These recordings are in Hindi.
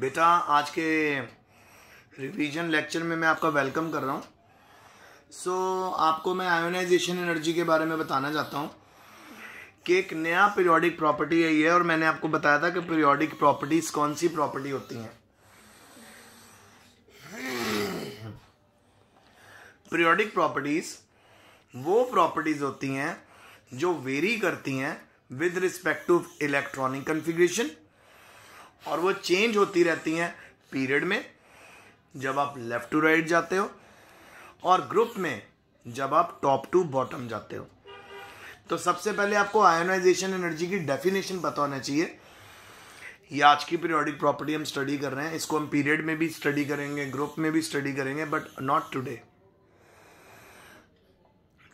बेटा आज के रिवीजन लेक्चर में मैं आपका वेलकम कर रहा हूँ सो so, आपको मैं आयोनाइजेशन एनर्जी के बारे में बताना चाहता हूँ कि एक नया पीरियोडिक प्रॉपर्टी है ये और मैंने आपको बताया था कि पीरियोडिक प्रॉपर्टीज कौन सी प्रॉपर्टी होती हैं पीरियोडिक प्रॉपर्टीज वो प्रॉपर्टीज होती हैं जो वेरी करती हैं with respect to electronic configuration और वो चेंज होती रहती हैं पीरियड में जब आप लेफ़्ट टू राइट जाते हो और ग्रुप में जब आप टॉप टू बॉटम जाते हो तो सबसे पहले आपको आयोनाइजेशन एनर्जी की डेफिनेशन पता होना चाहिए ये आज की पीरियोडिक प्रॉपर्टी हम स्टडी कर रहे हैं इसको हम पीरियड में भी स्टडी करेंगे ग्रुप में भी स्टडी करेंगे बट नॉट टुडे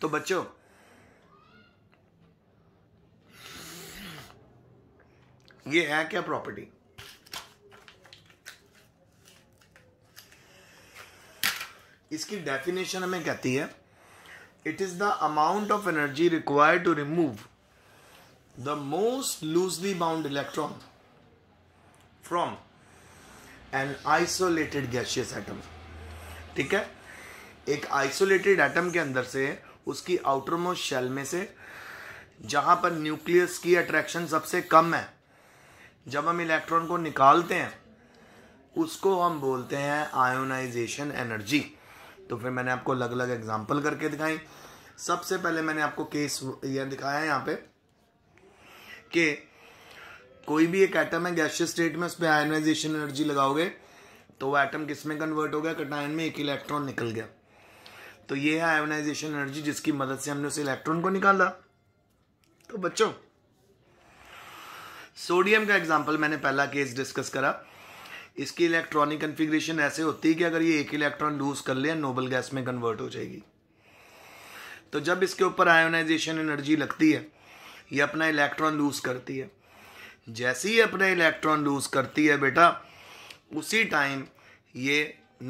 तो बच्चों ये है क्या प्रॉपर्टी इसकी डेफिनेशन हमें कहती है it is the amount of energy required to remove the most loosely bound electron from an isolated gaseous atom ठीक है एक आइसोलेटेड एटम के अंदर से उसकी आउटर मोस्ट शेल में से जहां पर न्यूक्लियस की अट्रैक्शन सबसे कम है जब हम इलेक्ट्रॉन को निकालते हैं उसको हम बोलते हैं आयोनाइजेशन एनर्जी तो फिर मैंने आपको अलग अलग एग्जाम्पल करके दिखाई सबसे पहले मैंने आपको केस यह दिखाया है यहाँ पे कि कोई भी एक एटम है गैशियस स्टेट में उस पर आयनाइजेशन एनर्जी लगाओगे तो वो एटम किस में कन्वर्ट हो गया कटायन में एक इलेक्ट्रॉन निकल गया तो ये है आयोनाइजेशन एनर्जी जिसकी मदद से हमने उस इलेक्ट्रॉन को निकाला तो बच्चों सोडियम का एग्जाम्पल मैंने पहला केस डिस्कस करा इसकी इलेक्ट्रॉनिक कन्फिग्रेशन ऐसे होती है कि अगर ये एक इलेक्ट्रॉन लूज कर लिया नोबल गैस में कन्वर्ट हो जाएगी तो जब इसके ऊपर आयोनाइजेशन एनर्जी लगती है ये अपना इलेक्ट्रॉन लूज करती है जैसे ही अपना इलेक्ट्रॉन लूज करती है बेटा उसी टाइम ये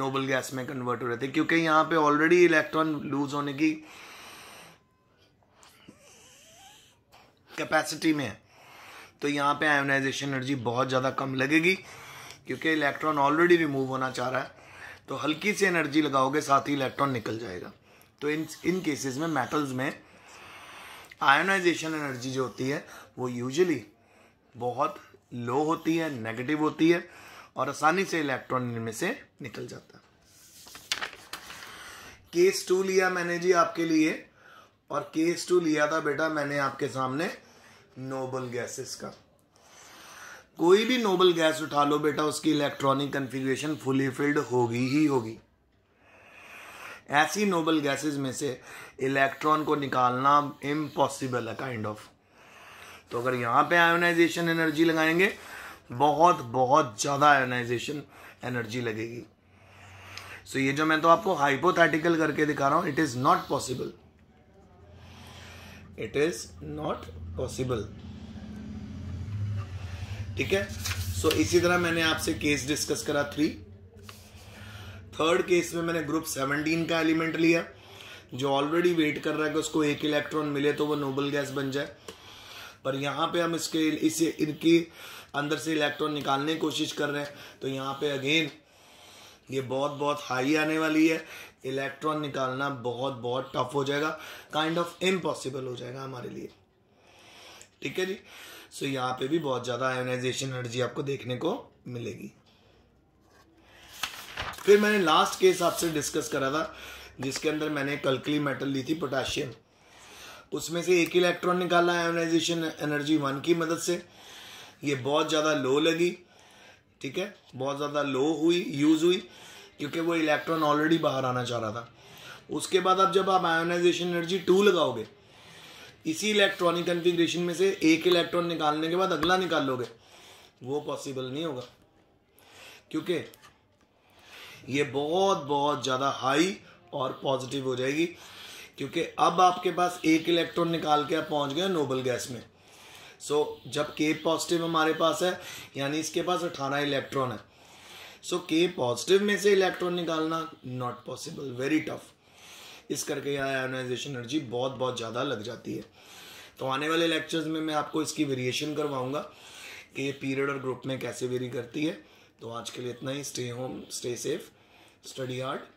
नोबल गैस में कन्वर्ट हो रहे थे क्योंकि यहाँ पे ऑलरेडी इलेक्ट्रॉन लूज होने की कैपेसिटी में है तो यहाँ पे आयोनाइजेशन एनर्जी बहुत ज़्यादा कम लगेगी क्योंकि इलेक्ट्रॉन ऑलरेडी रिमूव होना चाह रहा है तो हल्की सी एनर्जी लगाओगे साथ ही इलेक्ट्रॉन निकल जाएगा तो इन इन केसेस में मेटल्स में आयोनाइजेशन एनर्जी जो होती है वो यूजली बहुत लो होती है नेगेटिव होती है और आसानी से इलेक्ट्रॉन इनमें से निकल जाता है केस टू लिया मैंने जी आपके लिए और केस टू लिया था बेटा मैंने आपके सामने नोबल गैसेस का कोई भी नोबल गैस उठा लो बेटा उसकी इलेक्ट्रॉनिक कन्फिग्रेशन फुली फिल्ड होगी ही होगी ऐसी नोबल गैसेस में से इलेक्ट्रॉन को निकालना इम्पॉसिबल है काइंड ऑफ तो अगर यहाँ पे आयोनाइजेशन एनर्जी लगाएंगे बहुत बहुत ज़्यादा आयोनाइजेशन एनर्जी लगेगी सो so ये जो मैं तो आपको हाइपोथेटिकल करके दिखा रहा हूँ it is not possible it is not possible ठीक है सो so, इसी तरह मैंने आपसे केस डिस्कस करा थ्री थर्ड केस में मैंने ग्रुप सेवनटीन का एलिमेंट लिया जो ऑलरेडी वेट कर रहा है कि उसको एक इलेक्ट्रॉन मिले तो वो नोबल गैस बन जाए पर यहाँ पे हम इसके इसे इनकी अंदर से इलेक्ट्रॉन निकालने की कोशिश कर रहे हैं तो यहाँ पे अगेन ये बहुत बहुत हाई आने वाली है इलेक्ट्रॉन निकालना बहुत बहुत टफ हो जाएगा काइंड ऑफ इम्पॉसिबल हो जाएगा हमारे लिए ठीक है जी सो यहाँ पे भी बहुत ज़्यादा आयोनाइजेशन एनर्जी आपको देखने को मिलेगी फिर मैंने लास्ट केस आपसे डिस्कस करा था जिसके अंदर मैंने कलकली मेटल ली थी पोटाशियम उसमें से एक इलेक्ट्रॉन निकाला आयोनाइजेशन एनर्जी वन की मदद से ये बहुत ज़्यादा लो लगी ठीक है बहुत ज़्यादा लो हुई यूज़ हुई क्योंकि वो इलेक्ट्रॉन ऑलरेडी बाहर आना चाह रहा था उसके बाद अब जब आप आयोनाइजेशन एनर्जी टू लगाओगे इसी इलेक्ट्रॉनिक कन्फिग्रेशन में से एक इलेक्ट्रॉन निकालने के बाद अगला निकाल लोगे वो पॉसिबल नहीं होगा क्योंकि ये बहुत बहुत ज़्यादा हाई और पॉजिटिव हो जाएगी क्योंकि अब आपके पास एक इलेक्ट्रॉन निकाल के आप पहुंच गए नोबल गैस में सो so, जब के पॉजिटिव हमारे पास है यानी इसके पास अठारह इलेक्ट्रॉन है सो so, के पॉजिटिव में से इलेक्ट्रॉन निकालना नॉट पॉसिबल वेरी टफ इस करके यहाँ आयोनाइजेशन एनर्जी बहुत बहुत ज़्यादा लग जाती है तो आने वाले लेक्चर्स में मैं आपको इसकी वेरिएशन करवाऊँगा कि ये पीरियड और ग्रुप में कैसे वेरी करती है तो आज के लिए इतना ही stay home stay safe study hard